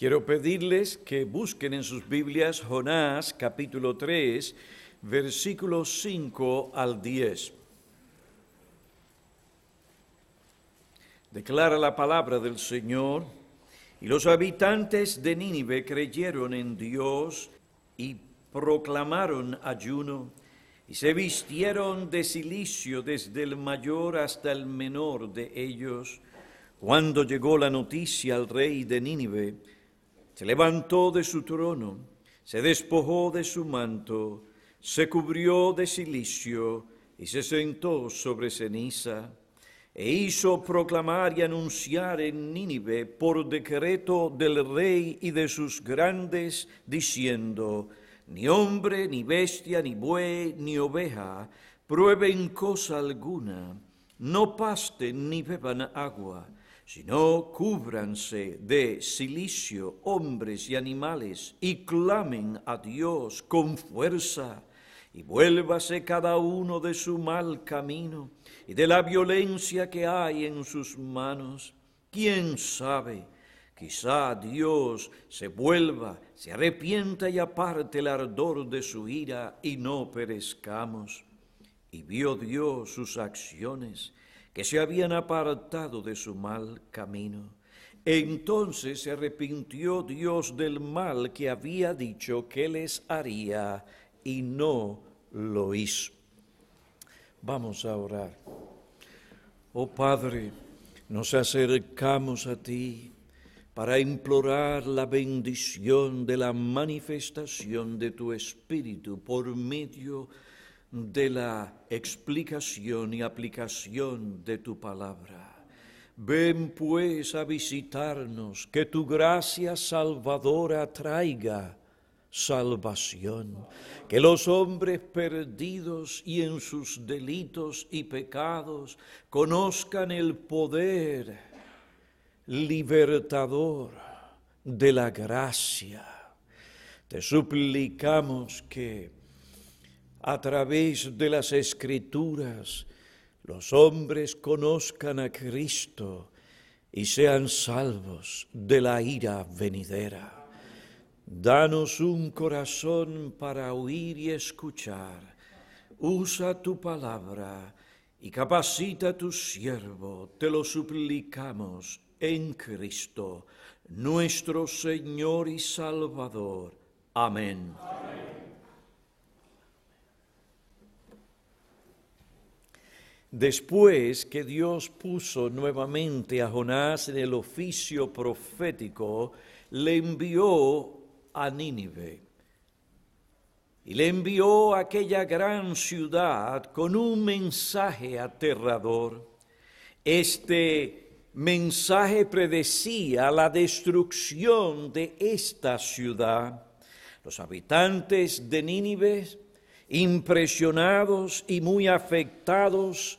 Quiero pedirles que busquen en sus Biblias Jonás capítulo 3, versículos 5 al 10. Declara la palabra del Señor, y los habitantes de Nínive creyeron en Dios y proclamaron ayuno, y se vistieron de silicio desde el mayor hasta el menor de ellos. Cuando llegó la noticia al rey de Nínive, se levantó de su trono, se despojó de su manto, se cubrió de silicio y se sentó sobre ceniza, e hizo proclamar y anunciar en Nínive por decreto del rey y de sus grandes, diciendo, ni hombre, ni bestia, ni buey, ni oveja, prueben cosa alguna, no pasten ni beban agua sino cúbranse de silicio hombres y animales y clamen a Dios con fuerza y vuélvase cada uno de su mal camino y de la violencia que hay en sus manos. ¿Quién sabe? Quizá Dios se vuelva, se arrepienta y aparte el ardor de su ira y no perezcamos. Y vio Dios sus acciones que se habían apartado de su mal camino. Entonces se arrepintió Dios del mal que había dicho que les haría y no lo hizo. Vamos a orar. Oh Padre, nos acercamos a ti para implorar la bendición de la manifestación de tu Espíritu por medio de de la explicación y aplicación de tu palabra. Ven pues a visitarnos, que tu gracia salvadora traiga salvación, que los hombres perdidos y en sus delitos y pecados conozcan el poder libertador de la gracia. Te suplicamos que a través de las escrituras los hombres conozcan a Cristo y sean salvos de la ira venidera. Danos un corazón para oír y escuchar. Usa tu palabra y capacita a tu siervo, te lo suplicamos en Cristo, nuestro Señor y Salvador. Amén. Amén. Después que Dios puso nuevamente a Jonás en el oficio profético, le envió a Nínive. Y le envió a aquella gran ciudad con un mensaje aterrador. Este mensaje predecía la destrucción de esta ciudad. Los habitantes de Nínive impresionados y muy afectados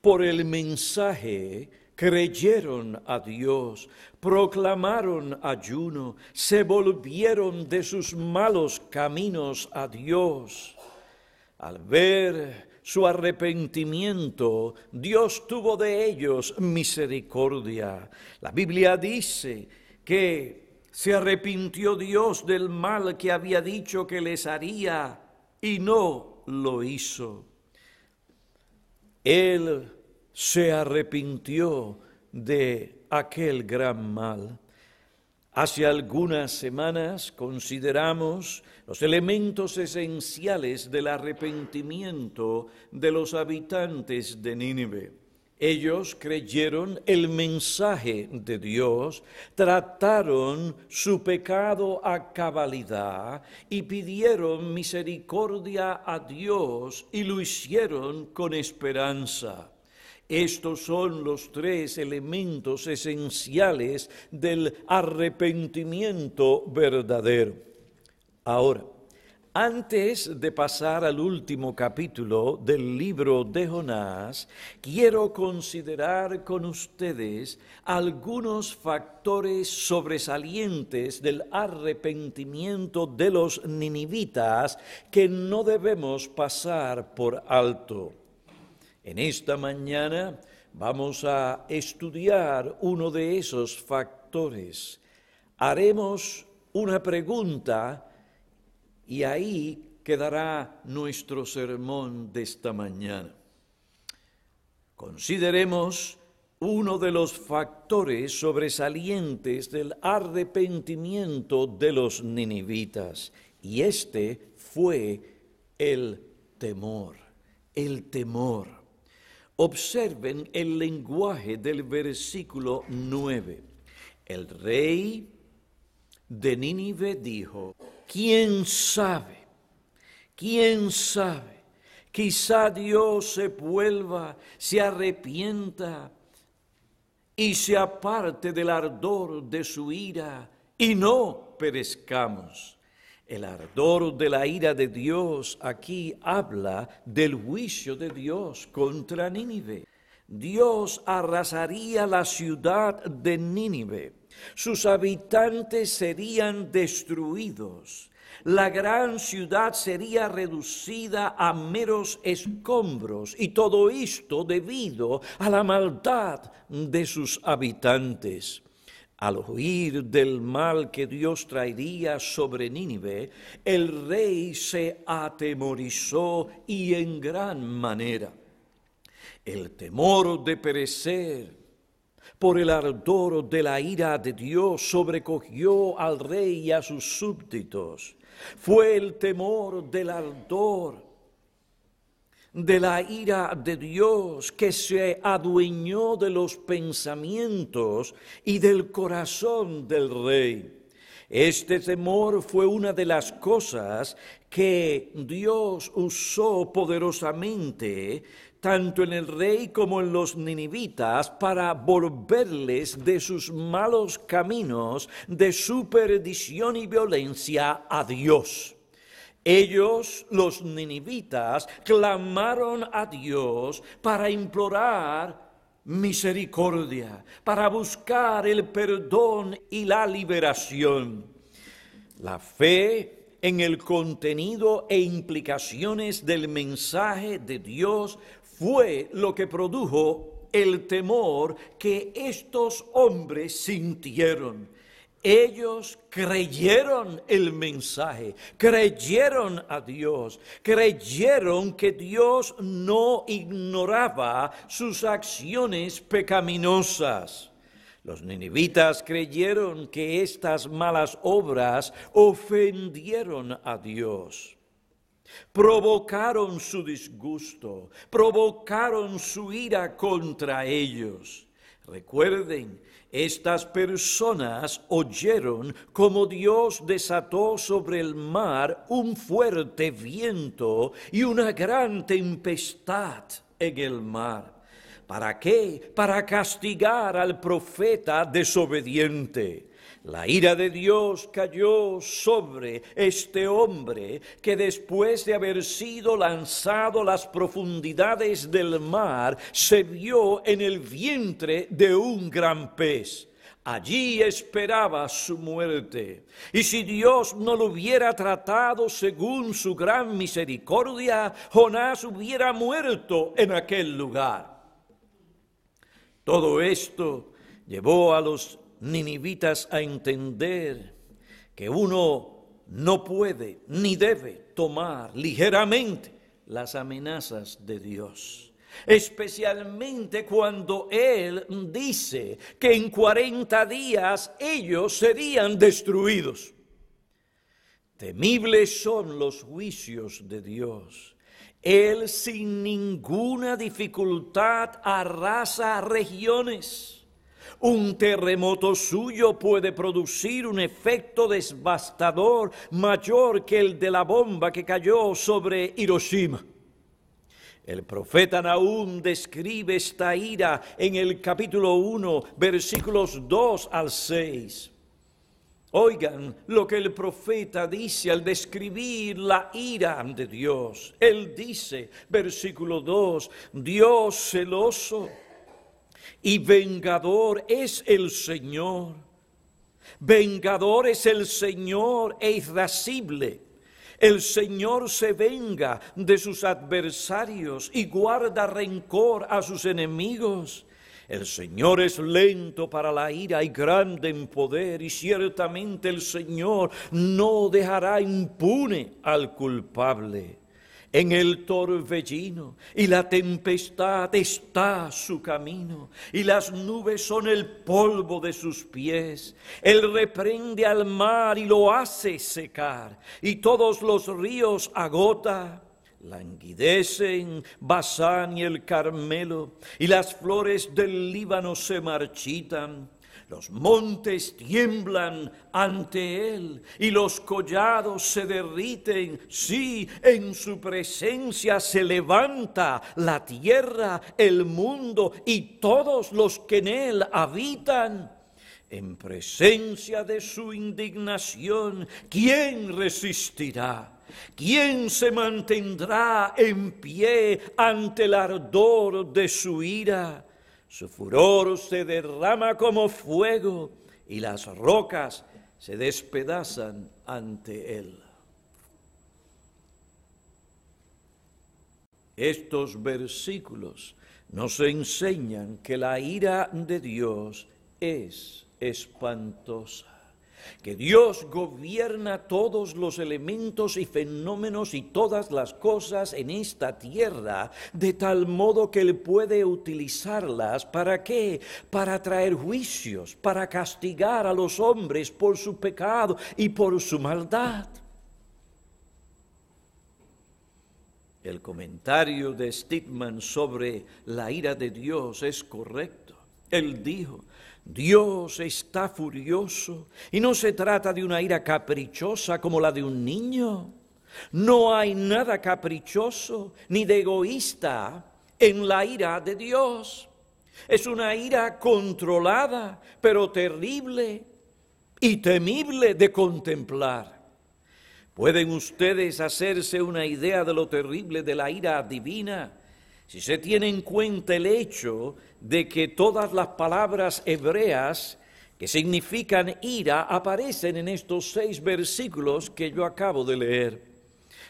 por el mensaje, creyeron a Dios, proclamaron ayuno, se volvieron de sus malos caminos a Dios. Al ver su arrepentimiento, Dios tuvo de ellos misericordia. La Biblia dice que se arrepintió Dios del mal que había dicho que les haría y no lo hizo. Él se arrepintió de aquel gran mal. Hace algunas semanas consideramos los elementos esenciales del arrepentimiento de los habitantes de Nínive. Ellos creyeron el mensaje de Dios, trataron su pecado a cabalidad y pidieron misericordia a Dios y lo hicieron con esperanza. Estos son los tres elementos esenciales del arrepentimiento verdadero. Ahora, antes de pasar al último capítulo del libro de Jonás, quiero considerar con ustedes algunos factores sobresalientes del arrepentimiento de los ninivitas que no debemos pasar por alto. En esta mañana vamos a estudiar uno de esos factores. Haremos una pregunta y ahí quedará nuestro sermón de esta mañana. Consideremos uno de los factores sobresalientes del arrepentimiento de los ninivitas, y este fue el temor, el temor. Observen el lenguaje del versículo 9. El rey de Nínive dijo, ¿Quién sabe? ¿Quién sabe? Quizá Dios se vuelva, se arrepienta y se aparte del ardor de su ira y no perezcamos. El ardor de la ira de Dios aquí habla del juicio de Dios contra Nínive. Dios arrasaría la ciudad de Nínive sus habitantes serían destruidos. La gran ciudad sería reducida a meros escombros y todo esto debido a la maldad de sus habitantes. Al oír del mal que Dios traería sobre Nínive, el rey se atemorizó y en gran manera. El temor de perecer por el ardor de la ira de Dios sobrecogió al rey y a sus súbditos. Fue el temor del ardor de la ira de Dios que se adueñó de los pensamientos y del corazón del rey. Este temor fue una de las cosas que Dios usó poderosamente tanto en el rey como en los ninivitas, para volverles de sus malos caminos, de su perdición y violencia a Dios. Ellos, los ninivitas, clamaron a Dios para implorar misericordia, para buscar el perdón y la liberación. La fe en el contenido e implicaciones del mensaje de Dios fue lo que produjo el temor que estos hombres sintieron. Ellos creyeron el mensaje, creyeron a Dios, creyeron que Dios no ignoraba sus acciones pecaminosas. Los ninivitas creyeron que estas malas obras ofendieron a Dios provocaron su disgusto, provocaron su ira contra ellos. Recuerden, estas personas oyeron como Dios desató sobre el mar un fuerte viento y una gran tempestad en el mar. ¿Para qué? Para castigar al profeta desobediente. La ira de Dios cayó sobre este hombre que después de haber sido lanzado a las profundidades del mar, se vio en el vientre de un gran pez. Allí esperaba su muerte. Y si Dios no lo hubiera tratado según su gran misericordia, Jonás hubiera muerto en aquel lugar. Todo esto llevó a los ninivitas a entender que uno no puede ni debe tomar ligeramente las amenazas de Dios. Especialmente cuando Él dice que en 40 días ellos serían destruidos. Temibles son los juicios de Dios. Él sin ninguna dificultad arrasa regiones un terremoto suyo puede producir un efecto devastador mayor que el de la bomba que cayó sobre Hiroshima. El profeta Nahum describe esta ira en el capítulo 1, versículos 2 al 6. Oigan lo que el profeta dice al describir la ira de Dios. Él dice, versículo 2, Dios celoso y vengador es el Señor. Vengador es el Señor e irascible. El Señor se venga de sus adversarios y guarda rencor a sus enemigos. El Señor es lento para la ira y grande en poder, y ciertamente el Señor no dejará impune al culpable en el torbellino, y la tempestad está su camino, y las nubes son el polvo de sus pies. Él reprende al mar y lo hace secar, y todos los ríos agota. Languidecen Basán y el Carmelo, y las flores del Líbano se marchitan. Los montes tiemblan ante él y los collados se derriten. Sí, en su presencia se levanta la tierra, el mundo y todos los que en él habitan. En presencia de su indignación, ¿quién resistirá? ¿Quién se mantendrá en pie ante el ardor de su ira? Su furor se derrama como fuego y las rocas se despedazan ante él. Estos versículos nos enseñan que la ira de Dios es espantosa que Dios gobierna todos los elementos y fenómenos y todas las cosas en esta tierra, de tal modo que Él puede utilizarlas para qué? Para traer juicios, para castigar a los hombres por su pecado y por su maldad. El comentario de Stigman sobre la ira de Dios es correcto. Él dijo, Dios está furioso y no se trata de una ira caprichosa como la de un niño. No hay nada caprichoso ni de egoísta en la ira de Dios. Es una ira controlada, pero terrible y temible de contemplar. ¿Pueden ustedes hacerse una idea de lo terrible de la ira divina? Si se tiene en cuenta el hecho de que todas las palabras hebreas que significan ira aparecen en estos seis versículos que yo acabo de leer.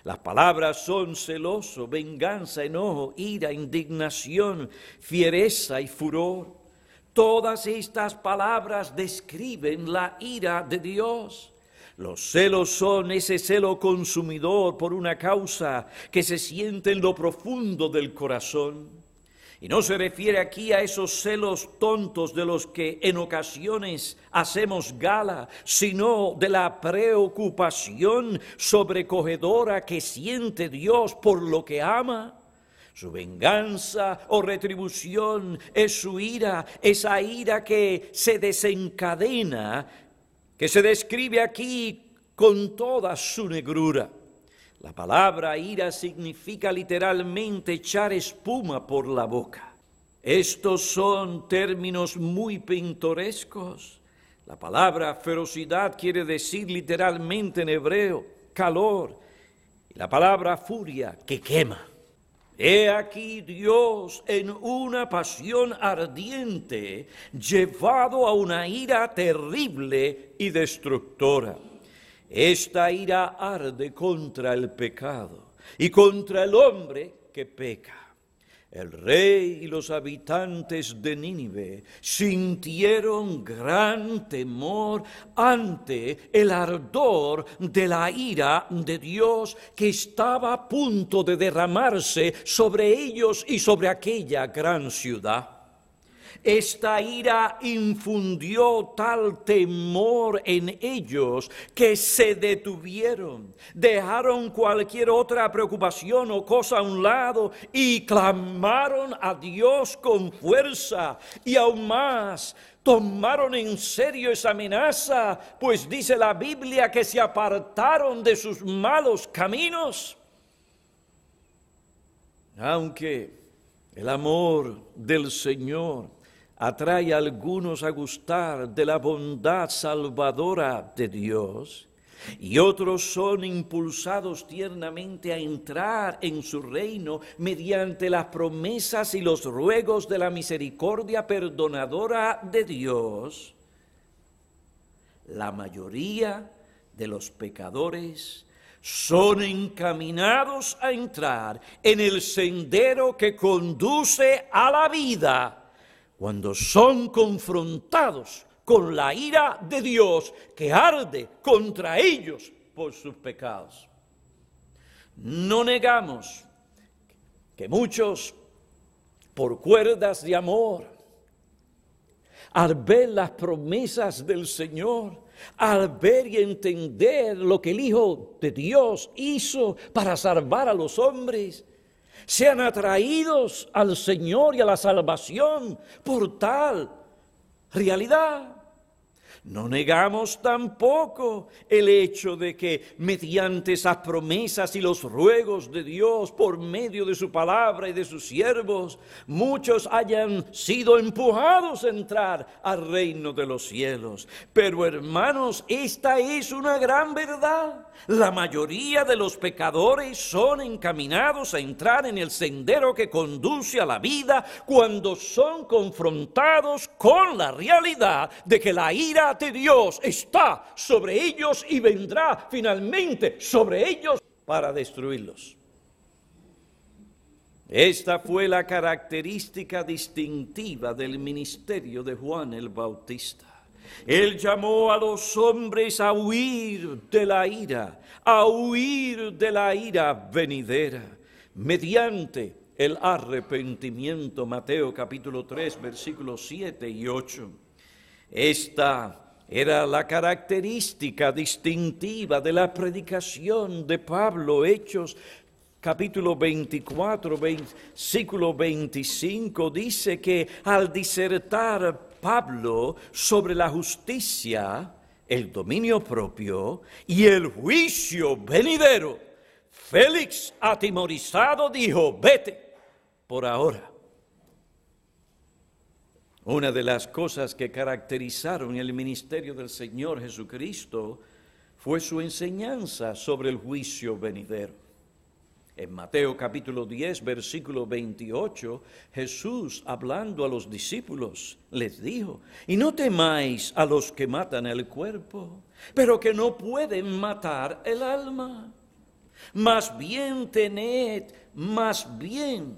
Las palabras son celoso, venganza, enojo, ira, indignación, fiereza y furor. Todas estas palabras describen la ira de Dios. Los celos son ese celo consumidor por una causa que se siente en lo profundo del corazón. Y no se refiere aquí a esos celos tontos de los que en ocasiones hacemos gala, sino de la preocupación sobrecogedora que siente Dios por lo que ama. Su venganza o retribución es su ira, esa ira que se desencadena que se describe aquí con toda su negrura. La palabra ira significa literalmente echar espuma por la boca. Estos son términos muy pintorescos. La palabra ferocidad quiere decir literalmente en hebreo calor. Y la palabra furia que quema. He aquí Dios en una pasión ardiente, llevado a una ira terrible y destructora. Esta ira arde contra el pecado y contra el hombre que peca. El rey y los habitantes de Nínive sintieron gran temor ante el ardor de la ira de Dios que estaba a punto de derramarse sobre ellos y sobre aquella gran ciudad. Esta ira infundió tal temor en ellos que se detuvieron, dejaron cualquier otra preocupación o cosa a un lado y clamaron a Dios con fuerza y aún más tomaron en serio esa amenaza, pues dice la Biblia que se apartaron de sus malos caminos. Aunque el amor del Señor atrae a algunos a gustar de la bondad salvadora de Dios y otros son impulsados tiernamente a entrar en su reino mediante las promesas y los ruegos de la misericordia perdonadora de Dios, la mayoría de los pecadores son encaminados a entrar en el sendero que conduce a la vida cuando son confrontados con la ira de Dios que arde contra ellos por sus pecados. No negamos que muchos, por cuerdas de amor, al ver las promesas del Señor, al ver y entender lo que el Hijo de Dios hizo para salvar a los hombres, sean atraídos al Señor y a la salvación por tal realidad. No negamos tampoco el hecho de que mediante esas promesas y los ruegos de Dios por medio de su palabra y de sus siervos, muchos hayan sido empujados a entrar al reino de los cielos. Pero hermanos, esta es una gran verdad. La mayoría de los pecadores son encaminados a entrar en el sendero que conduce a la vida cuando son confrontados con la realidad de que la ira Dios está sobre ellos y vendrá finalmente sobre ellos para destruirlos. Esta fue la característica distintiva del ministerio de Juan el Bautista. Él llamó a los hombres a huir de la ira, a huir de la ira venidera, mediante el arrepentimiento, Mateo capítulo 3, versículos 7 y 8. Esta era la característica distintiva de la predicación de Pablo, Hechos capítulo 24, versículo 25, dice que al disertar Pablo sobre la justicia, el dominio propio y el juicio venidero, Félix, atemorizado, dijo, vete por ahora, una de las cosas que caracterizaron el ministerio del Señor Jesucristo fue su enseñanza sobre el juicio venidero. En Mateo capítulo 10, versículo 28, Jesús, hablando a los discípulos, les dijo, y no temáis a los que matan el cuerpo, pero que no pueden matar el alma. Más bien tened, más bien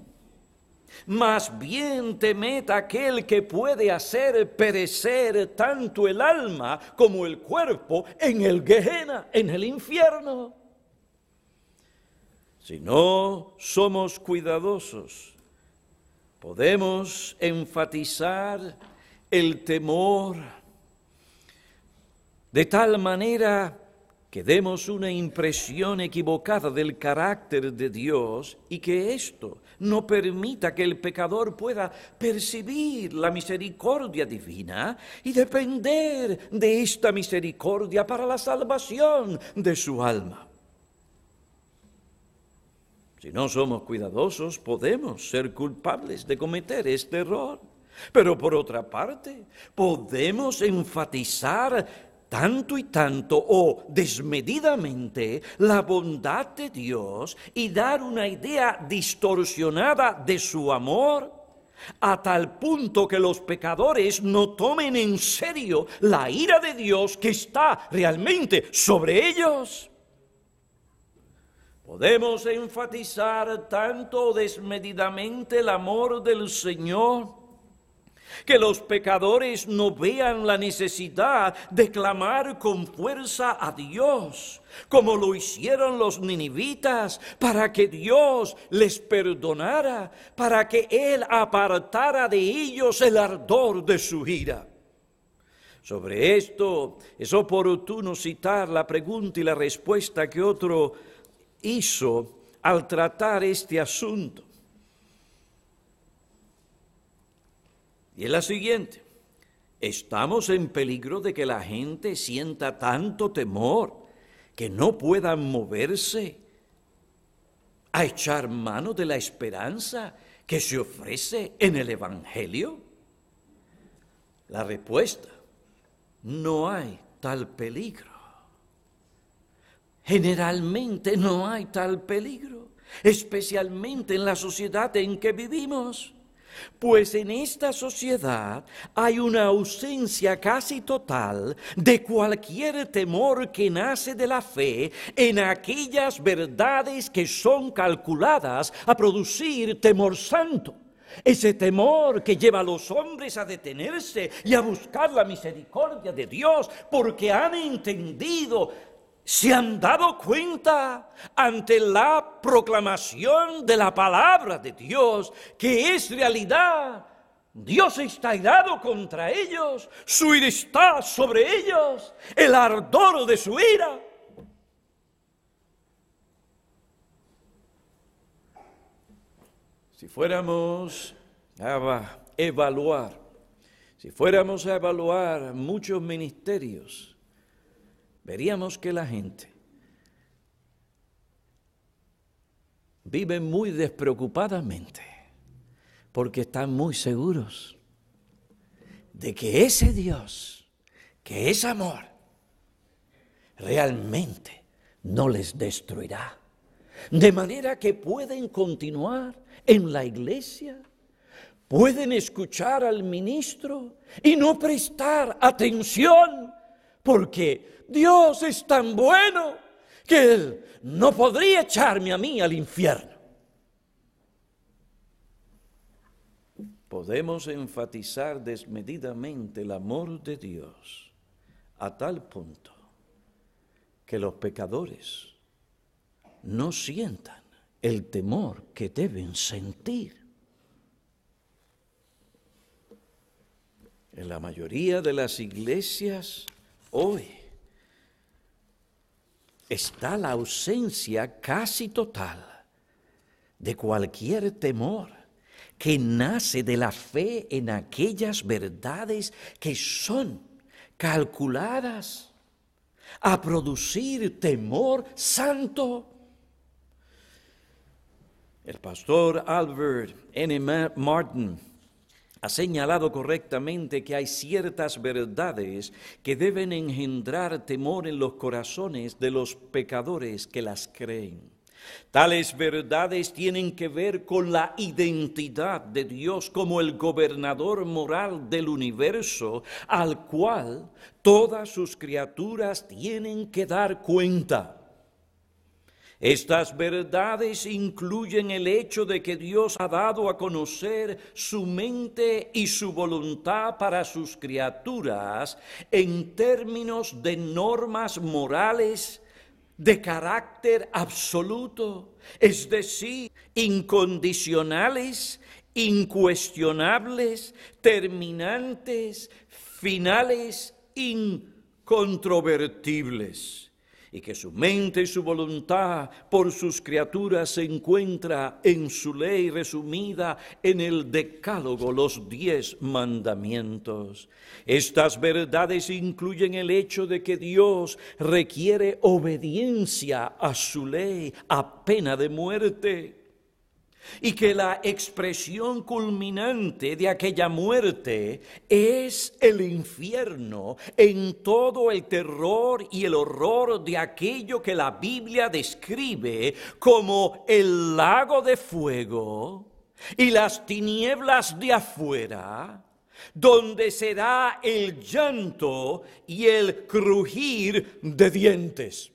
más bien teme aquel que puede hacer perecer tanto el alma como el cuerpo en el Gehenna, en el infierno. Si no somos cuidadosos, podemos enfatizar el temor de tal manera que demos una impresión equivocada del carácter de Dios y que esto no permita que el pecador pueda percibir la misericordia divina y depender de esta misericordia para la salvación de su alma. Si no somos cuidadosos, podemos ser culpables de cometer este error. Pero por otra parte, podemos enfatizar tanto y tanto o desmedidamente la bondad de Dios y dar una idea distorsionada de su amor, a tal punto que los pecadores no tomen en serio la ira de Dios que está realmente sobre ellos. Podemos enfatizar tanto desmedidamente el amor del Señor que los pecadores no vean la necesidad de clamar con fuerza a Dios, como lo hicieron los ninivitas, para que Dios les perdonara, para que Él apartara de ellos el ardor de su ira. Sobre esto es oportuno citar la pregunta y la respuesta que otro hizo al tratar este asunto. Y es la siguiente. Estamos en peligro de que la gente sienta tanto temor que no puedan moverse a echar mano de la esperanza que se ofrece en el Evangelio? La respuesta, no hay tal peligro. Generalmente no hay tal peligro, especialmente en la sociedad en que vivimos. Pues en esta sociedad hay una ausencia casi total de cualquier temor que nace de la fe en aquellas verdades que son calculadas a producir temor santo. Ese temor que lleva a los hombres a detenerse y a buscar la misericordia de Dios porque han entendido se han dado cuenta ante la proclamación de la palabra de Dios, que es realidad. Dios está irado contra ellos, su ira está sobre ellos, el ardor de su ira. Si fuéramos a evaluar, si fuéramos a evaluar muchos ministerios, veríamos que la gente vive muy despreocupadamente porque están muy seguros de que ese Dios, que es amor, realmente no les destruirá. De manera que pueden continuar en la iglesia, pueden escuchar al ministro y no prestar atención, porque Dios es tan bueno que Él no podría echarme a mí al infierno. Podemos enfatizar desmedidamente el amor de Dios a tal punto que los pecadores no sientan el temor que deben sentir. En la mayoría de las iglesias hoy, está la ausencia casi total de cualquier temor que nace de la fe en aquellas verdades que son calculadas a producir temor santo. El pastor Albert N. Martin ha señalado correctamente que hay ciertas verdades que deben engendrar temor en los corazones de los pecadores que las creen. Tales verdades tienen que ver con la identidad de Dios como el gobernador moral del universo al cual todas sus criaturas tienen que dar cuenta. Estas verdades incluyen el hecho de que Dios ha dado a conocer su mente y su voluntad para sus criaturas en términos de normas morales de carácter absoluto, es decir, incondicionales, incuestionables, terminantes, finales, incontrovertibles y que su mente y su voluntad por sus criaturas se encuentra en su ley resumida en el decálogo, los diez mandamientos. Estas verdades incluyen el hecho de que Dios requiere obediencia a su ley a pena de muerte y que la expresión culminante de aquella muerte es el infierno en todo el terror y el horror de aquello que la Biblia describe como el lago de fuego y las tinieblas de afuera, donde será el llanto y el crujir de dientes.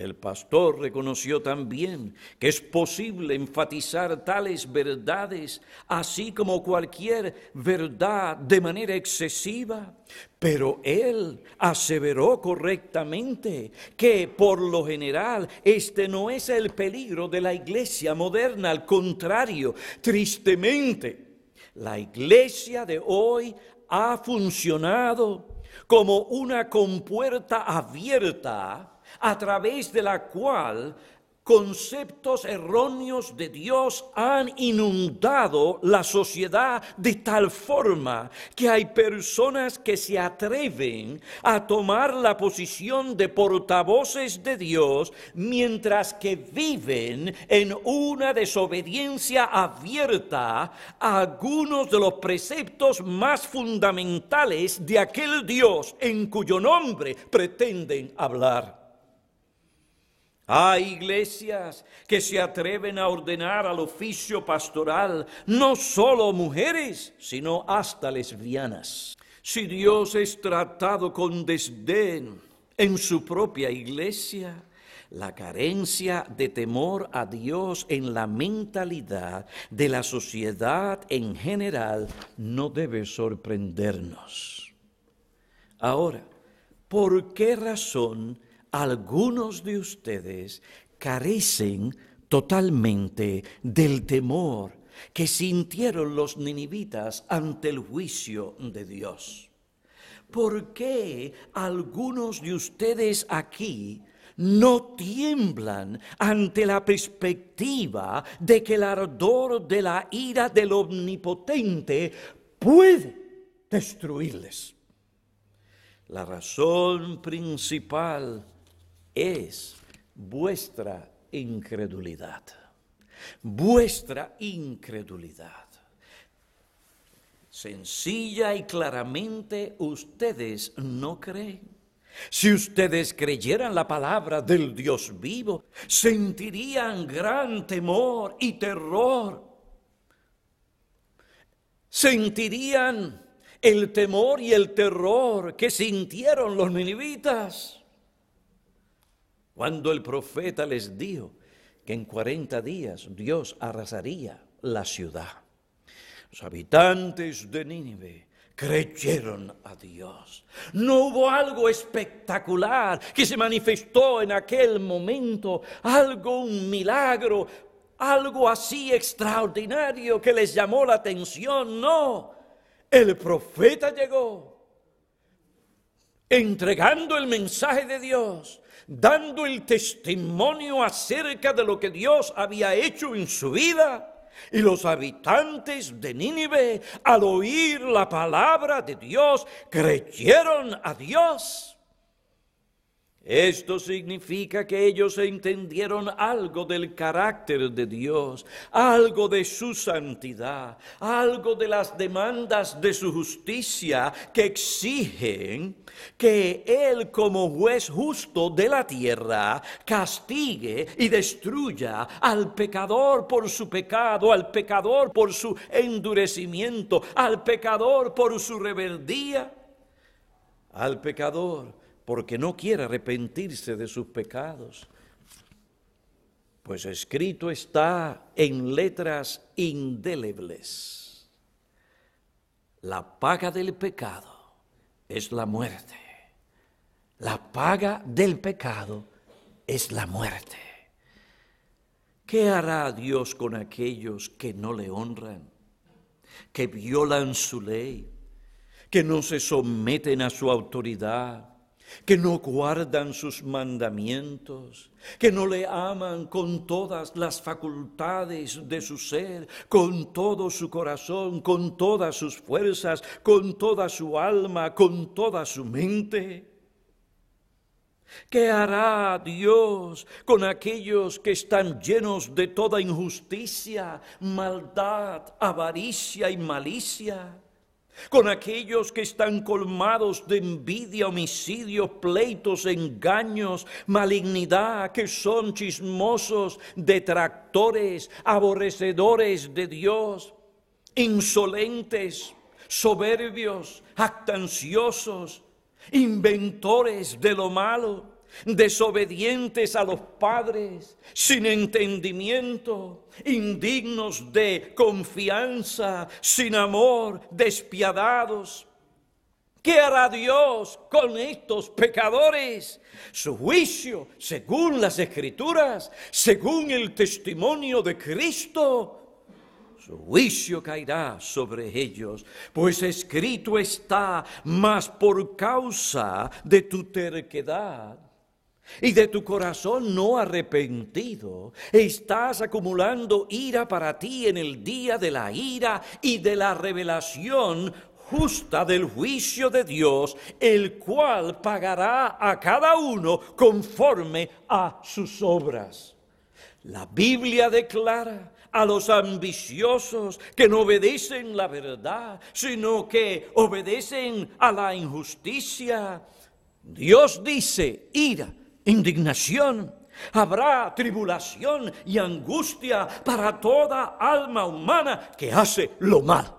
El pastor reconoció también que es posible enfatizar tales verdades, así como cualquier verdad de manera excesiva, pero él aseveró correctamente que por lo general este no es el peligro de la iglesia moderna, al contrario, tristemente, la iglesia de hoy ha funcionado como una compuerta abierta a través de la cual conceptos erróneos de Dios han inundado la sociedad de tal forma que hay personas que se atreven a tomar la posición de portavoces de Dios mientras que viven en una desobediencia abierta a algunos de los preceptos más fundamentales de aquel Dios en cuyo nombre pretenden hablar. Hay iglesias que se atreven a ordenar al oficio pastoral no solo mujeres, sino hasta lesbianas. Si Dios es tratado con desdén en su propia iglesia, la carencia de temor a Dios en la mentalidad de la sociedad en general no debe sorprendernos. Ahora, ¿por qué razón algunos de ustedes carecen totalmente del temor que sintieron los ninivitas ante el juicio de Dios. ¿Por qué algunos de ustedes aquí no tiemblan ante la perspectiva de que el ardor de la ira del omnipotente puede destruirles? La razón principal es vuestra incredulidad. Vuestra incredulidad. Sencilla y claramente ustedes no creen. Si ustedes creyeran la palabra del Dios vivo, sentirían gran temor y terror. Sentirían el temor y el terror que sintieron los ninivitas. Cuando el profeta les dijo que en 40 días Dios arrasaría la ciudad, los habitantes de Nínive creyeron a Dios. No hubo algo espectacular que se manifestó en aquel momento, algo, un milagro, algo así extraordinario que les llamó la atención. No, el profeta llegó entregando el mensaje de Dios dando el testimonio acerca de lo que Dios había hecho en su vida. Y los habitantes de Nínive, al oír la palabra de Dios, creyeron a Dios. Esto significa que ellos entendieron algo del carácter de Dios, algo de su santidad, algo de las demandas de su justicia que exigen que Él como juez justo de la tierra castigue y destruya al pecador por su pecado, al pecador por su endurecimiento, al pecador por su rebeldía, al pecador porque no quiere arrepentirse de sus pecados. Pues escrito está en letras indelebles. La paga del pecado es la muerte. La paga del pecado es la muerte. ¿Qué hará Dios con aquellos que no le honran, que violan su ley, que no se someten a su autoridad, que no guardan sus mandamientos, que no le aman con todas las facultades de su ser, con todo su corazón, con todas sus fuerzas, con toda su alma, con toda su mente. ¿Qué hará Dios con aquellos que están llenos de toda injusticia, maldad, avaricia y malicia? con aquellos que están colmados de envidia, homicidios, pleitos, engaños, malignidad, que son chismosos, detractores, aborrecedores de Dios, insolentes, soberbios, actanciosos, inventores de lo malo desobedientes a los padres, sin entendimiento, indignos de confianza, sin amor, despiadados. ¿Qué hará Dios con estos pecadores? Su juicio, según las escrituras, según el testimonio de Cristo, su juicio caerá sobre ellos, pues escrito está, mas por causa de tu terquedad y de tu corazón no arrepentido, estás acumulando ira para ti en el día de la ira y de la revelación justa del juicio de Dios, el cual pagará a cada uno conforme a sus obras. La Biblia declara a los ambiciosos que no obedecen la verdad, sino que obedecen a la injusticia. Dios dice, ira indignación, habrá tribulación y angustia para toda alma humana que hace lo mal.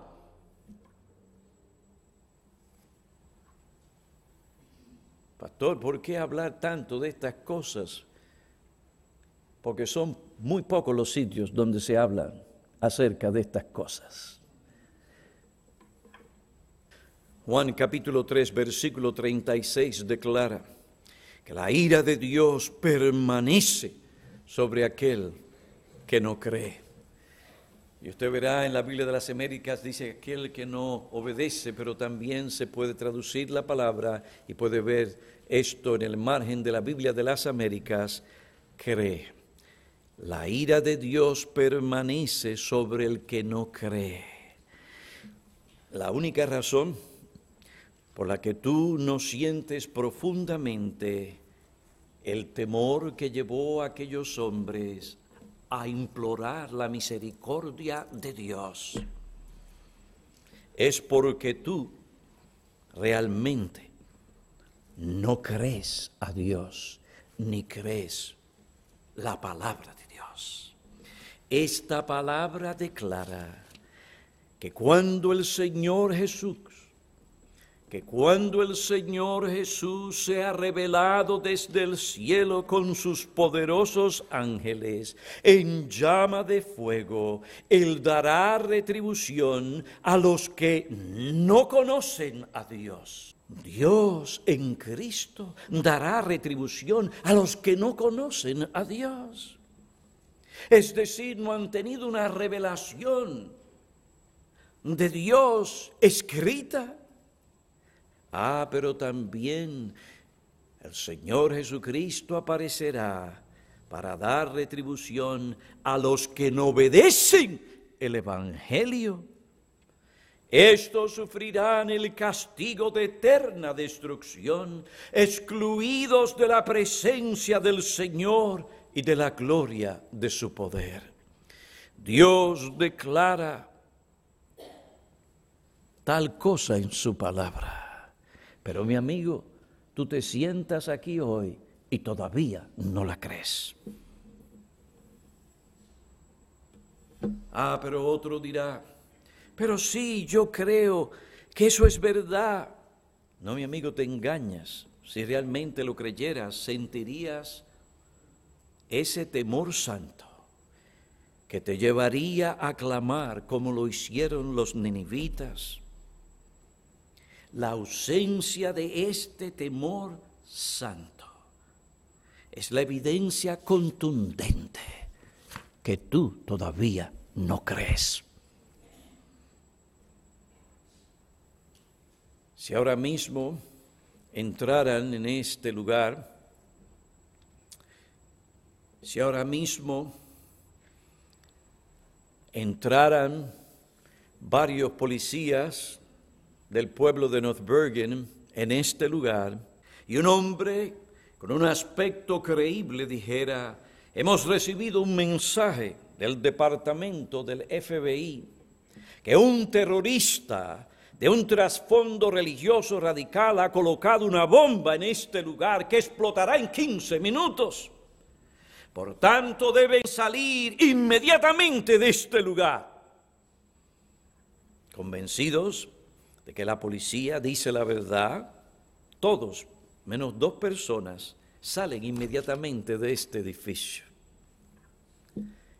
Pastor, ¿por qué hablar tanto de estas cosas? Porque son muy pocos los sitios donde se habla acerca de estas cosas. Juan capítulo 3, versículo 36 declara, que la ira de Dios permanece sobre aquel que no cree. Y usted verá en la Biblia de las Américas, dice aquel que no obedece, pero también se puede traducir la palabra y puede ver esto en el margen de la Biblia de las Américas, cree. La ira de Dios permanece sobre el que no cree. La única razón por la que tú no sientes profundamente el temor que llevó a aquellos hombres a implorar la misericordia de Dios. Es porque tú realmente no crees a Dios ni crees la palabra de Dios. Esta palabra declara que cuando el Señor Jesús que cuando el Señor Jesús se ha revelado desde el cielo con sus poderosos ángeles en llama de fuego, Él dará retribución a los que no conocen a Dios. Dios en Cristo dará retribución a los que no conocen a Dios. Es decir, no han tenido una revelación de Dios escrita Ah, pero también el Señor Jesucristo aparecerá para dar retribución a los que no obedecen el Evangelio. Estos sufrirán el castigo de eterna destrucción, excluidos de la presencia del Señor y de la gloria de su poder. Dios declara tal cosa en su palabra. Pero mi amigo, tú te sientas aquí hoy y todavía no la crees. Ah, pero otro dirá, pero sí, yo creo que eso es verdad. No, mi amigo, te engañas. Si realmente lo creyeras, sentirías ese temor santo que te llevaría a clamar como lo hicieron los ninivitas la ausencia de este temor santo es la evidencia contundente que tú todavía no crees. Si ahora mismo entraran en este lugar, si ahora mismo entraran varios policías del pueblo de North Bergen en este lugar y un hombre con un aspecto creíble dijera, hemos recibido un mensaje del departamento del FBI que un terrorista de un trasfondo religioso radical ha colocado una bomba en este lugar que explotará en 15 minutos. Por tanto, deben salir inmediatamente de este lugar. Convencidos de que la policía dice la verdad, todos, menos dos personas, salen inmediatamente de este edificio.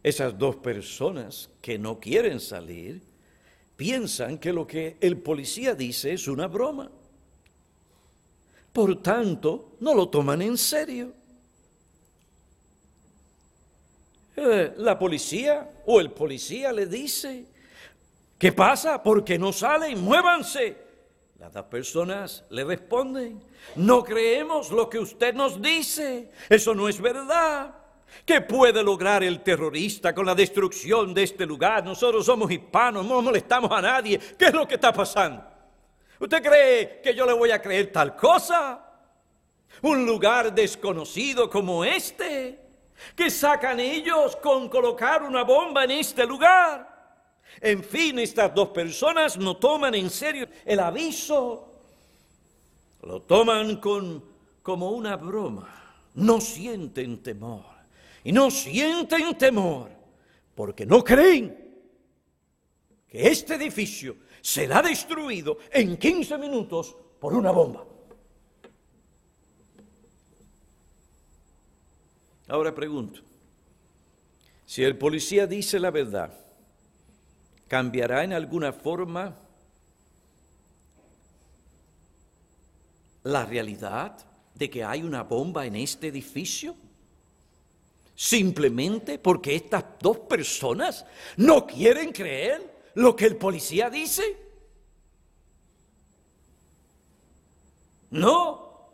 Esas dos personas que no quieren salir piensan que lo que el policía dice es una broma. Por tanto, no lo toman en serio. Eh, la policía o el policía le dice, ¿Qué pasa? ¿Por qué no salen, muévanse. Las dos personas le responden, no creemos lo que usted nos dice, eso no es verdad. ¿Qué puede lograr el terrorista con la destrucción de este lugar? Nosotros somos hispanos, no molestamos a nadie. ¿Qué es lo que está pasando? ¿Usted cree que yo le voy a creer tal cosa? Un lugar desconocido como este, que sacan ellos con colocar una bomba en este lugar. En fin, estas dos personas no toman en serio el aviso, lo toman con, como una broma, no sienten temor, y no sienten temor porque no creen que este edificio será destruido en 15 minutos por una bomba. Ahora pregunto, si el policía dice la verdad, cambiará en alguna forma la realidad de que hay una bomba en este edificio? Simplemente porque estas dos personas no quieren creer lo que el policía dice. No.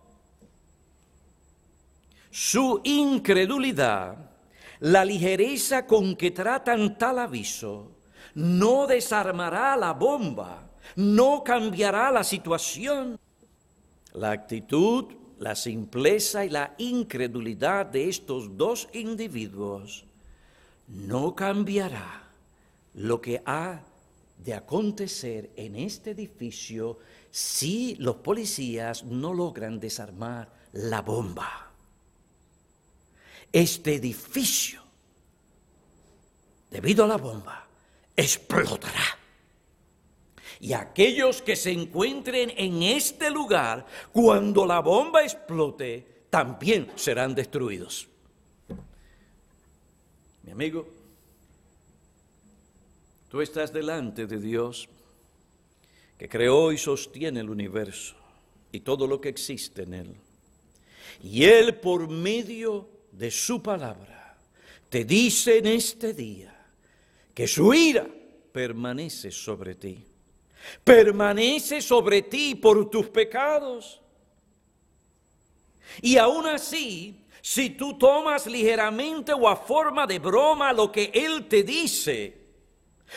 Su incredulidad, la ligereza con que tratan tal aviso, no desarmará la bomba, no cambiará la situación. La actitud, la simpleza y la incredulidad de estos dos individuos no cambiará lo que ha de acontecer en este edificio si los policías no logran desarmar la bomba. Este edificio, debido a la bomba, explotará. Y aquellos que se encuentren en este lugar, cuando la bomba explote, también serán destruidos. Mi amigo, tú estás delante de Dios que creó y sostiene el universo y todo lo que existe en él. Y Él por medio de su palabra te dice en este día, que su ira permanece sobre ti. Permanece sobre ti por tus pecados. Y aún así, si tú tomas ligeramente o a forma de broma lo que Él te dice,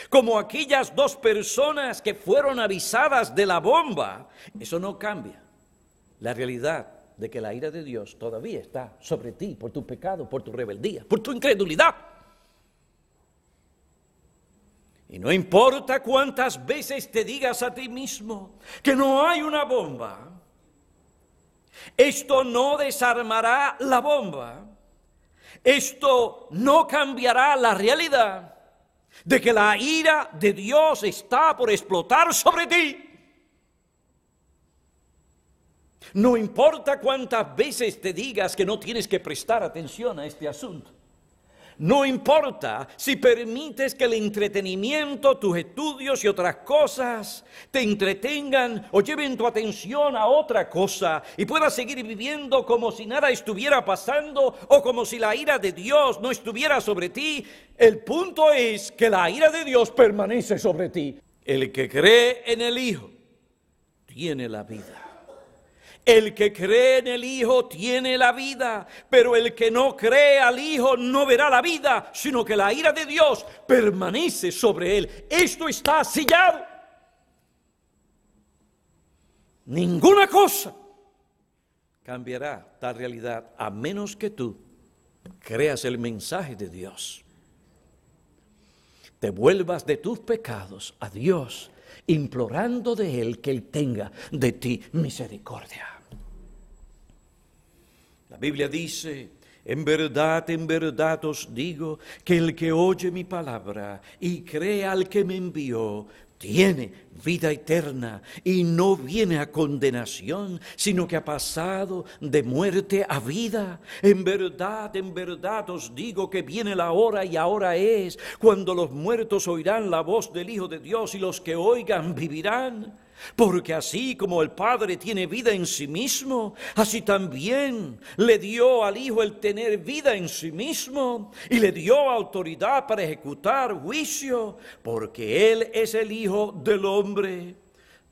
como aquellas dos personas que fueron avisadas de la bomba, eso no cambia la realidad de que la ira de Dios todavía está sobre ti por tu pecado, por tu rebeldía, por tu incredulidad. Y no importa cuántas veces te digas a ti mismo que no hay una bomba, esto no desarmará la bomba, esto no cambiará la realidad de que la ira de Dios está por explotar sobre ti. No importa cuántas veces te digas que no tienes que prestar atención a este asunto. No importa si permites que el entretenimiento, tus estudios y otras cosas te entretengan o lleven tu atención a otra cosa y puedas seguir viviendo como si nada estuviera pasando o como si la ira de Dios no estuviera sobre ti. El punto es que la ira de Dios permanece sobre ti. El que cree en el Hijo tiene la vida. El que cree en el Hijo tiene la vida, pero el que no cree al Hijo no verá la vida, sino que la ira de Dios permanece sobre él. Esto está sellado. Ninguna cosa cambiará tal realidad a menos que tú creas el mensaje de Dios. Te vuelvas de tus pecados a Dios implorando de Él que Él tenga de ti misericordia. La Biblia dice, en verdad, en verdad os digo que el que oye mi palabra y cree al que me envió, tiene vida eterna y no viene a condenación, sino que ha pasado de muerte a vida. En verdad, en verdad os digo que viene la hora y ahora es, cuando los muertos oirán la voz del Hijo de Dios y los que oigan vivirán. Porque así como el Padre tiene vida en sí mismo, así también le dio al Hijo el tener vida en sí mismo y le dio autoridad para ejecutar juicio, porque Él es el Hijo del hombre.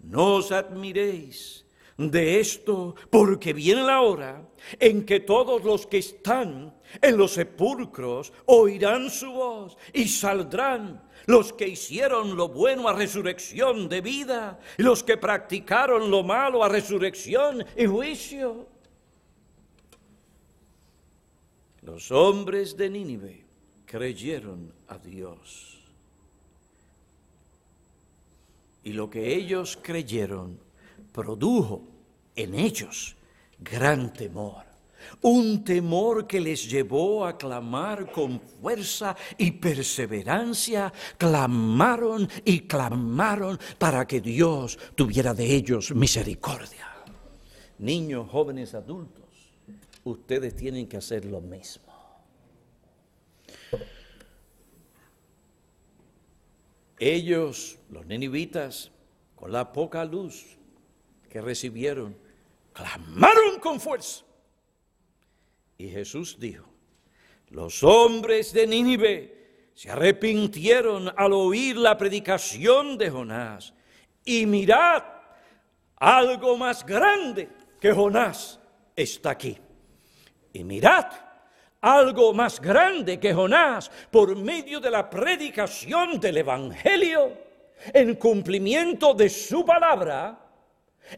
No os admiréis de esto, porque viene la hora en que todos los que están en los sepulcros oirán su voz y saldrán los que hicieron lo bueno a resurrección de vida, los que practicaron lo malo a resurrección y juicio. Los hombres de Nínive creyeron a Dios. Y lo que ellos creyeron produjo en ellos gran temor un temor que les llevó a clamar con fuerza y perseverancia, clamaron y clamaron para que Dios tuviera de ellos misericordia. Niños, jóvenes, adultos, ustedes tienen que hacer lo mismo. Ellos, los ninivitas, con la poca luz que recibieron, clamaron con fuerza y Jesús dijo, los hombres de Nínive se arrepintieron al oír la predicación de Jonás. Y mirad, algo más grande que Jonás está aquí. Y mirad, algo más grande que Jonás por medio de la predicación del Evangelio, en cumplimiento de su palabra,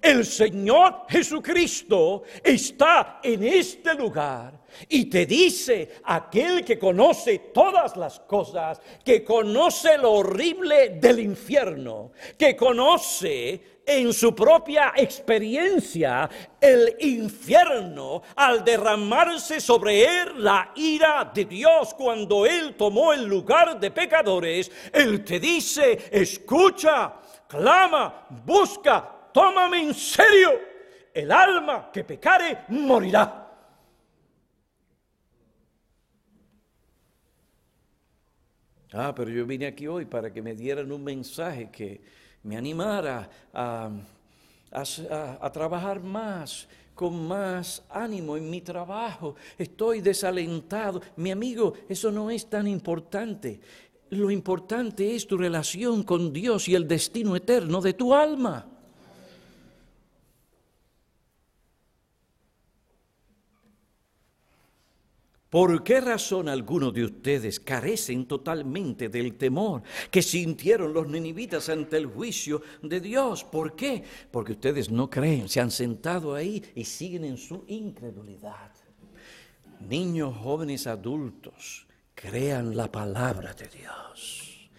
el Señor Jesucristo está en este lugar y te dice aquel que conoce todas las cosas, que conoce lo horrible del infierno, que conoce en su propia experiencia el infierno al derramarse sobre él la ira de Dios cuando él tomó el lugar de pecadores, él te dice, escucha, clama, busca, tómame en serio, el alma que pecare morirá. Ah, pero yo vine aquí hoy para que me dieran un mensaje que me animara a, trabajar más, con más ánimo en mi trabajo. Estoy desalentado. Mi amigo, eso no es tan importante. Lo importante es tu relación con Dios y el destino eterno de tu alma. ¿Por qué razón algunos de ustedes carecen totalmente del temor que sintieron los ninivitas ante el juicio de Dios? ¿Por qué? Porque ustedes no creen, se han sentado ahí y siguen en su incredulidad. Niños, jóvenes, adultos, crean la palabra de Dios.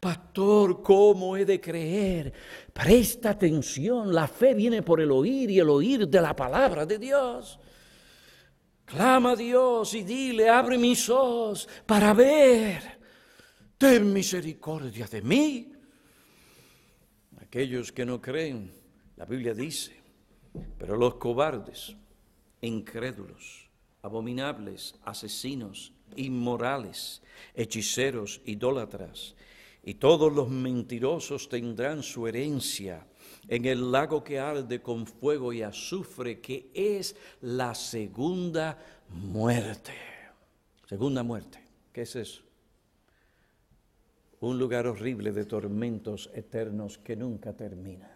Pastor, ¿cómo he de creer? Presta atención, la fe viene por el oír y el oír de la palabra de Dios. Clama a Dios y dile, abre mis ojos para ver. Ten misericordia de mí. Aquellos que no creen, la Biblia dice, pero los cobardes, incrédulos, abominables, asesinos, inmorales, hechiceros, idólatras, y todos los mentirosos tendrán su herencia en el lago que arde con fuego y azufre, que es la segunda muerte. Segunda muerte. ¿Qué es eso? Un lugar horrible de tormentos eternos que nunca termina.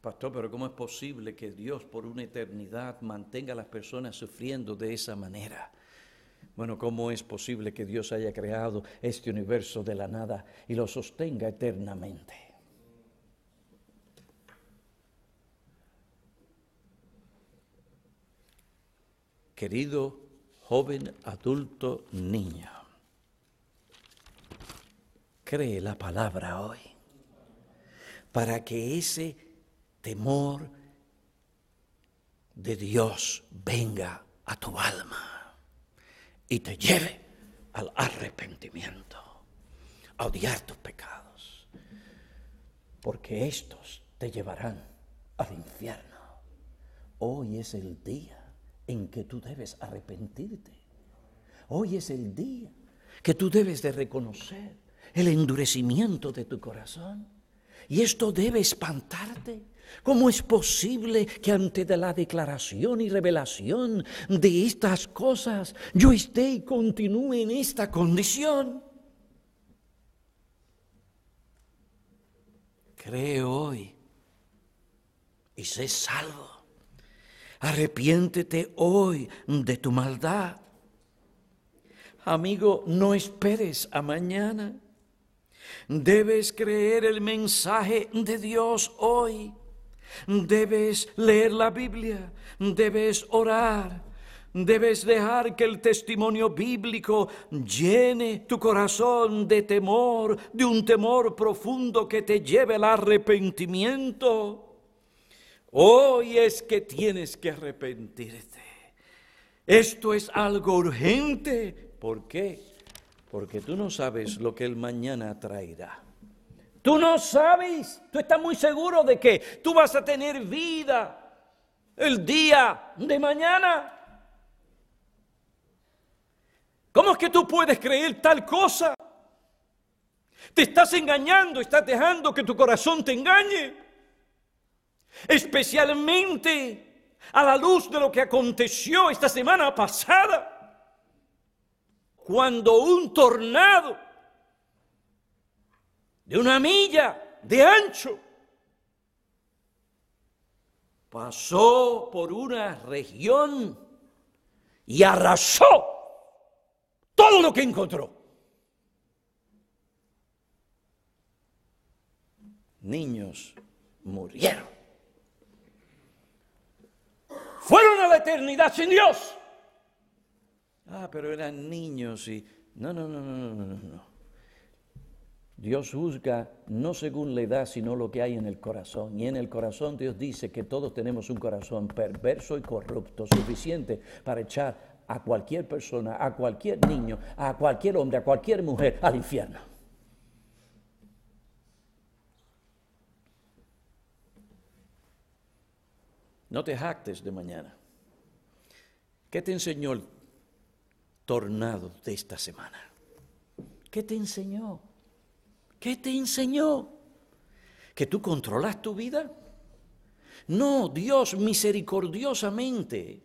Pastor, pero ¿cómo es posible que Dios por una eternidad mantenga a las personas sufriendo de esa manera? Bueno, ¿cómo es posible que Dios haya creado este universo de la nada y lo sostenga eternamente? Querido joven, adulto, niño, cree la palabra hoy para que ese temor de Dios venga a tu alma y te lleve al arrepentimiento, a odiar tus pecados, porque estos te llevarán al infierno. Hoy es el día en que tú debes arrepentirte. Hoy es el día que tú debes de reconocer el endurecimiento de tu corazón. Y esto debe espantarte ¿Cómo es posible que ante la declaración y revelación de estas cosas yo esté y continúe en esta condición? Cree hoy y sé salvo. Arrepiéntete hoy de tu maldad. Amigo, no esperes a mañana. Debes creer el mensaje de Dios hoy. Debes leer la Biblia, debes orar, debes dejar que el testimonio bíblico llene tu corazón de temor, de un temor profundo que te lleve al arrepentimiento. Hoy es que tienes que arrepentirte. Esto es algo urgente. ¿Por qué? Porque tú no sabes lo que el mañana traerá. Tú no sabes, tú estás muy seguro de que tú vas a tener vida el día de mañana. ¿Cómo es que tú puedes creer tal cosa? Te estás engañando, estás dejando que tu corazón te engañe. Especialmente a la luz de lo que aconteció esta semana pasada, cuando un tornado de una milla de ancho. Pasó por una región y arrasó todo lo que encontró. Niños murieron. Fueron a la eternidad sin Dios. Ah, pero eran niños y... No, no, no, no, no, no, no. Dios juzga no según la edad, sino lo que hay en el corazón. Y en el corazón Dios dice que todos tenemos un corazón perverso y corrupto, suficiente para echar a cualquier persona, a cualquier niño, a cualquier hombre, a cualquier mujer al infierno. No te jactes de mañana. ¿Qué te enseñó el tornado de esta semana? ¿Qué te enseñó? ¿Qué te enseñó? ¿Que tú controlas tu vida? No, Dios misericordiosamente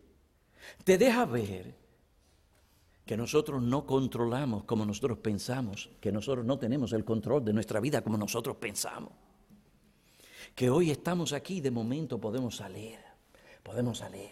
te deja ver que nosotros no controlamos como nosotros pensamos, que nosotros no tenemos el control de nuestra vida como nosotros pensamos. Que hoy estamos aquí, de momento podemos salir, podemos salir.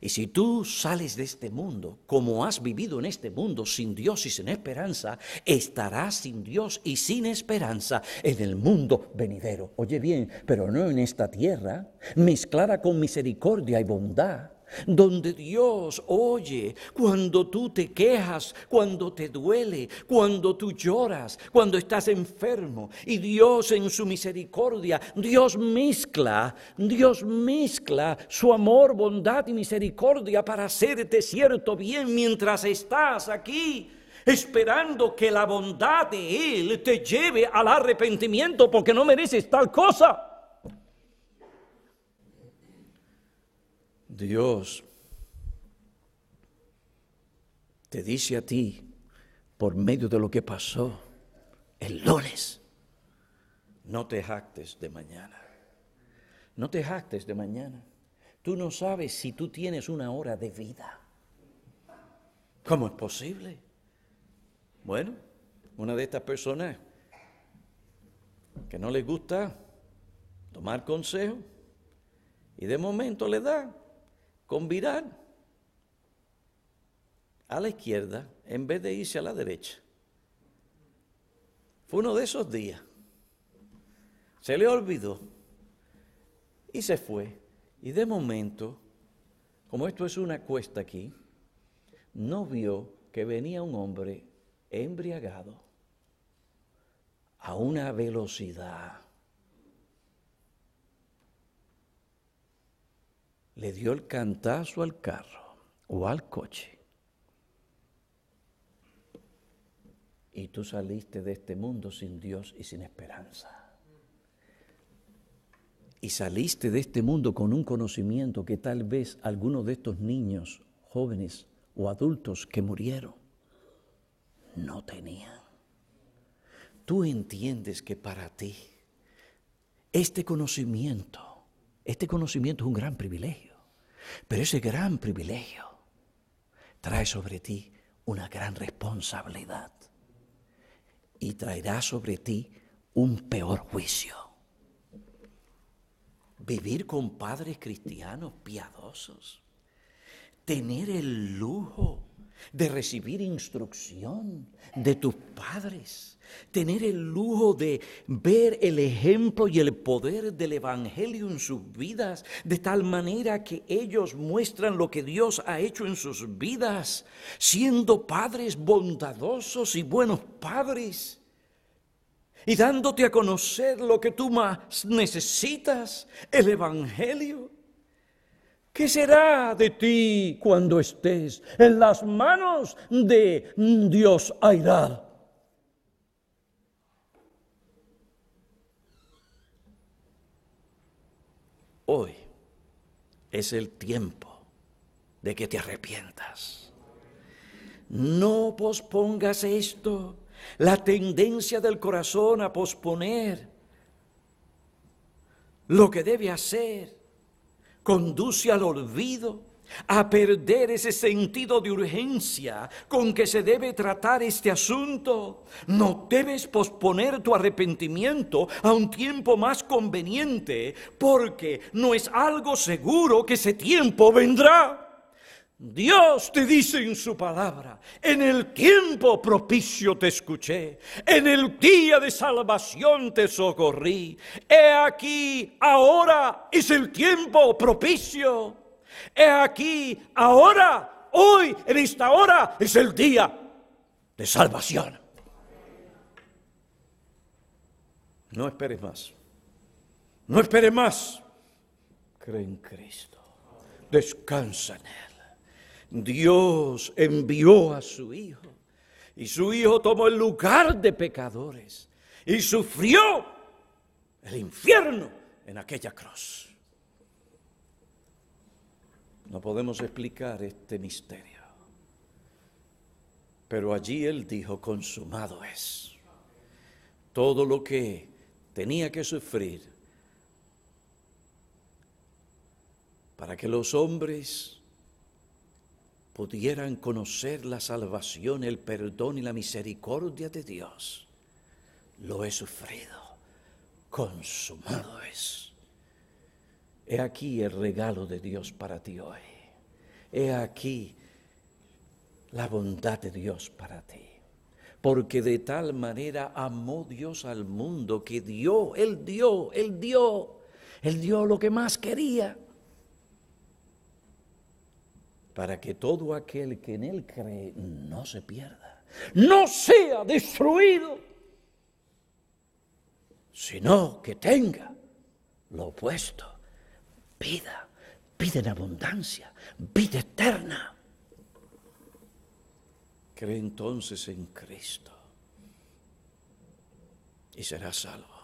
Y si tú sales de este mundo, como has vivido en este mundo, sin Dios y sin esperanza, estarás sin Dios y sin esperanza en el mundo venidero. Oye bien, pero no en esta tierra, mezclada con misericordia y bondad donde Dios oye cuando tú te quejas, cuando te duele, cuando tú lloras, cuando estás enfermo. Y Dios en su misericordia, Dios mezcla, Dios mezcla su amor, bondad y misericordia para hacerte cierto bien mientras estás aquí esperando que la bondad de Él te lleve al arrepentimiento porque no mereces tal cosa. Dios te dice a ti, por medio de lo que pasó en lunes, no te jactes de mañana. No te jactes de mañana. Tú no sabes si tú tienes una hora de vida. ¿Cómo es posible? Bueno, una de estas personas que no les gusta tomar consejo y de momento le da virar a la izquierda en vez de irse a la derecha. Fue uno de esos días. Se le olvidó y se fue. Y de momento, como esto es una cuesta aquí, no vio que venía un hombre embriagado a una velocidad le dio el cantazo al carro o al coche. Y tú saliste de este mundo sin Dios y sin esperanza. Y saliste de este mundo con un conocimiento que tal vez algunos de estos niños, jóvenes o adultos que murieron, no tenían. Tú entiendes que para ti este conocimiento este conocimiento es un gran privilegio, pero ese gran privilegio trae sobre ti una gran responsabilidad y traerá sobre ti un peor juicio. Vivir con padres cristianos piadosos, tener el lujo de recibir instrucción de tus padres, tener el lujo de ver el ejemplo y el poder del Evangelio en sus vidas, de tal manera que ellos muestran lo que Dios ha hecho en sus vidas, siendo padres bondadosos y buenos padres y dándote a conocer lo que tú más necesitas, el Evangelio. ¿Qué será de ti cuando estés en las manos de Dios airado? Hoy es el tiempo de que te arrepientas. No pospongas esto, la tendencia del corazón a posponer lo que debe hacer conduce al olvido, a perder ese sentido de urgencia con que se debe tratar este asunto. No debes posponer tu arrepentimiento a un tiempo más conveniente, porque no es algo seguro que ese tiempo vendrá. Dios te dice en su palabra, en el tiempo propicio te escuché, en el día de salvación te socorrí. He aquí, ahora es el tiempo propicio. He aquí, ahora, hoy, en esta hora es el día de salvación. No esperes más. No esperes más. Cree en Cristo. Descansa en Él. Dios envió a su Hijo y su Hijo tomó el lugar de pecadores y sufrió el infierno en aquella cruz. No podemos explicar este misterio, pero allí Él dijo, consumado es. Todo lo que tenía que sufrir para que los hombres pudieran conocer la salvación, el perdón y la misericordia de Dios. Lo he sufrido, consumado es. He aquí el regalo de Dios para ti hoy. He aquí la bondad de Dios para ti. Porque de tal manera amó Dios al mundo que dio, Él dio, Él dio, Él dio lo que más quería para que todo aquel que en él cree no se pierda, no sea destruido, sino que tenga lo opuesto, vida, vida en abundancia, vida eterna. Cree entonces en Cristo y será salvo.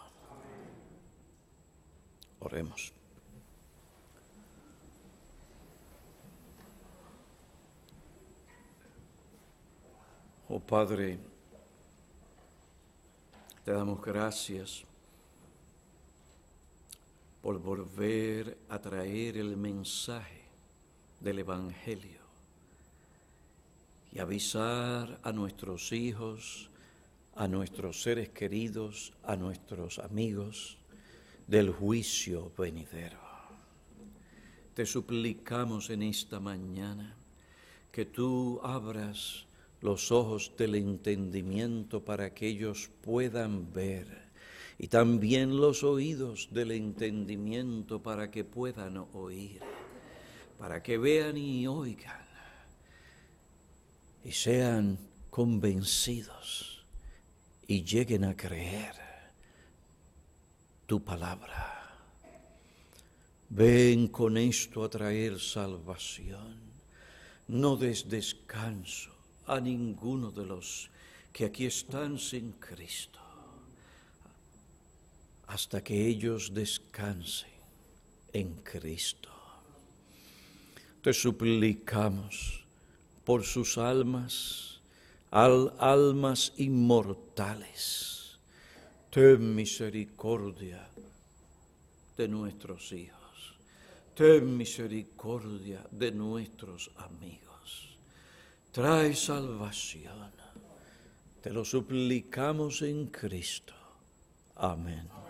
Oremos. Oh Padre, te damos gracias por volver a traer el mensaje del Evangelio y avisar a nuestros hijos, a nuestros seres queridos, a nuestros amigos del juicio venidero. Te suplicamos en esta mañana que tú abras los ojos del entendimiento para que ellos puedan ver, y también los oídos del entendimiento para que puedan oír, para que vean y oigan, y sean convencidos y lleguen a creer tu palabra. Ven con esto a traer salvación, no des descanso a ninguno de los que aquí están sin Cristo, hasta que ellos descansen en Cristo. Te suplicamos por sus almas, al almas inmortales, ten misericordia de nuestros hijos, ten misericordia de nuestros amigos trae salvación. Te lo suplicamos en Cristo. Amén.